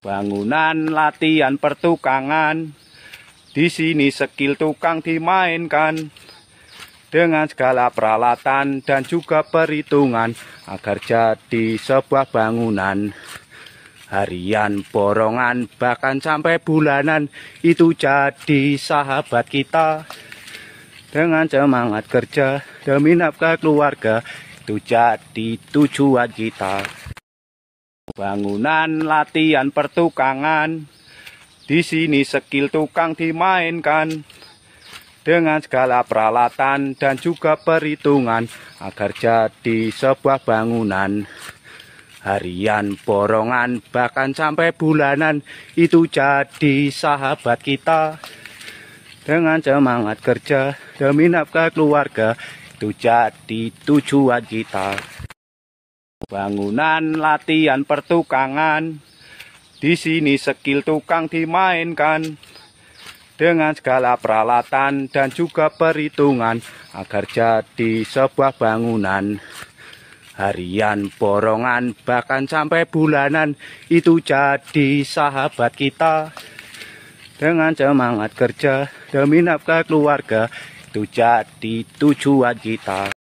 Bangunan latihan pertukangan. Di sini skill tukang dimainkan dengan segala peralatan dan juga perhitungan agar jadi sebuah bangunan harian, borongan, bahkan sampai bulanan itu jadi sahabat kita dengan semangat kerja demi nafkah keluarga itu jadi tujuan kita. Bangunan latihan pertukangan. Di sini skill tukang dimainkan dengan segala peralatan dan juga perhitungan agar jadi sebuah bangunan harian, borongan, bahkan sampai bulanan itu jadi sahabat kita dengan semangat kerja demi nafkah keluarga itu jadi tujuan kita. Bangunan latihan pertukangan, di sini skill tukang dimainkan dengan segala peralatan dan juga perhitungan agar jadi sebuah bangunan harian, borongan, bahkan sampai bulanan itu jadi sahabat kita dengan semangat kerja demi nafkah keluarga itu jadi tujuan kita.